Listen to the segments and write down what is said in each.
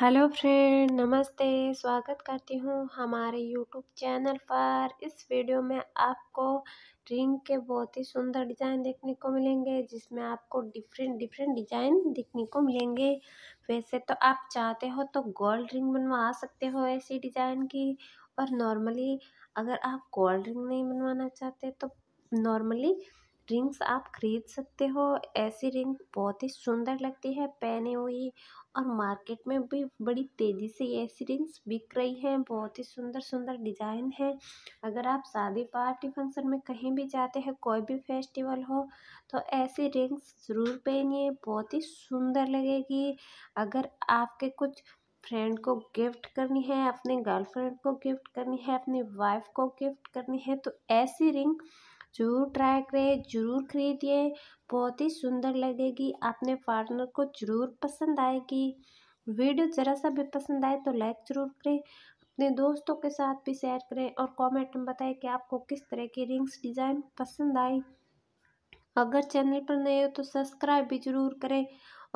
hello friend नमस्ते स्वागत करती हूँ हमारे यूट्यूब चैनल पर इस वीडियो में आपको रिंग के बहुत ही सुंदर डिज़ाइन देखने को मिलेंगे जिसमें आपको डिफरेंट डिफरेंट डिज़ाइन देखने को मिलेंगे वैसे तो आप चाहते हो तो गोल्ड रिंग बनवा सकते हो ऐसी डिज़ाइन की और नॉर्मली अगर आप गोल्ड रिंग नहीं बनवाना चाहते तो नॉर्मली रिंग्स आप खरीद सकते हो ऐसी रिंग बहुत ही सुंदर लगती है पहने हुई और मार्केट में भी बड़ी तेज़ी से ऐसी रिंग्स बिक रही हैं बहुत ही सुंदर सुंदर डिज़ाइन है अगर आप शादी पार्टी फंक्शन में कहीं भी जाते हैं कोई भी फेस्टिवल हो तो ऐसी रिंग्स ज़रूर पहनिए बहुत ही सुंदर लगेगी अगर आपके कुछ फ्रेंड को गिफ्ट करनी है अपने गर्लफ्रेंड को गिफ्ट करनी है अपनी वाइफ को गिफ्ट करनी है तो ऐसी रिंग जरूर ट्राई करें जरूर खरीदिए बहुत ही सुंदर लगेगी आपने पार्टनर को जरूर पसंद आएगी वीडियो ज़रा सा भी पसंद आए तो लाइक ज़रूर करें अपने दोस्तों के साथ भी शेयर करें और कमेंट में बताएं कि आपको किस तरह की रिंग्स डिज़ाइन पसंद आई अगर चैनल पर नए हो तो सब्सक्राइब भी ज़रूर करें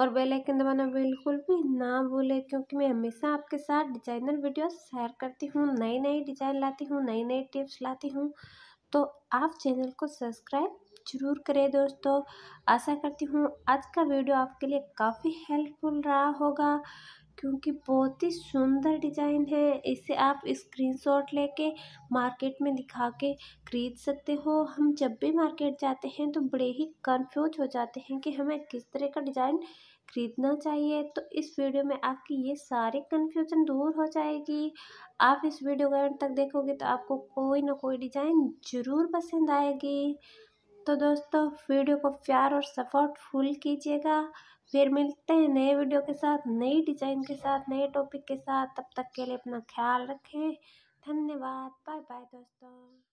और बेल आइकन दबाना बिल्कुल भी ना भूलें क्योंकि मैं हमेशा आपके साथ डिजाइनर वीडियो शेयर करती हूँ नई नई डिज़ाइन लाती हूँ नई नई टिप्स लाती हूँ तो आप चैनल को सब्सक्राइब जरूर करें दोस्तों आशा करती हूँ आज का वीडियो आपके लिए काफ़ी हेल्पफुल रहा होगा क्योंकि बहुत ही सुंदर डिज़ाइन है इसे आप स्क्रीनशॉट लेके मार्केट में दिखा के खरीद सकते हो हम जब भी मार्केट जाते हैं तो बड़े ही कन्फ्यूज हो जाते हैं कि हमें किस तरह का डिज़ाइन खरीदना चाहिए तो इस वीडियो में आपकी ये सारी कन्फ्यूज़न दूर हो जाएगी आप इस वीडियो को अंत तक देखोगे तो आपको कोई ना कोई डिज़ाइन ज़रूर पसंद आएगी तो दोस्तों वीडियो को प्यार और सपोर्ट फुल कीजिएगा फिर मिलते हैं नए वीडियो के साथ नई डिज़ाइन के साथ नए टॉपिक के साथ तब तक के लिए अपना ख्याल रखें धन्यवाद बाय बाय दोस्तों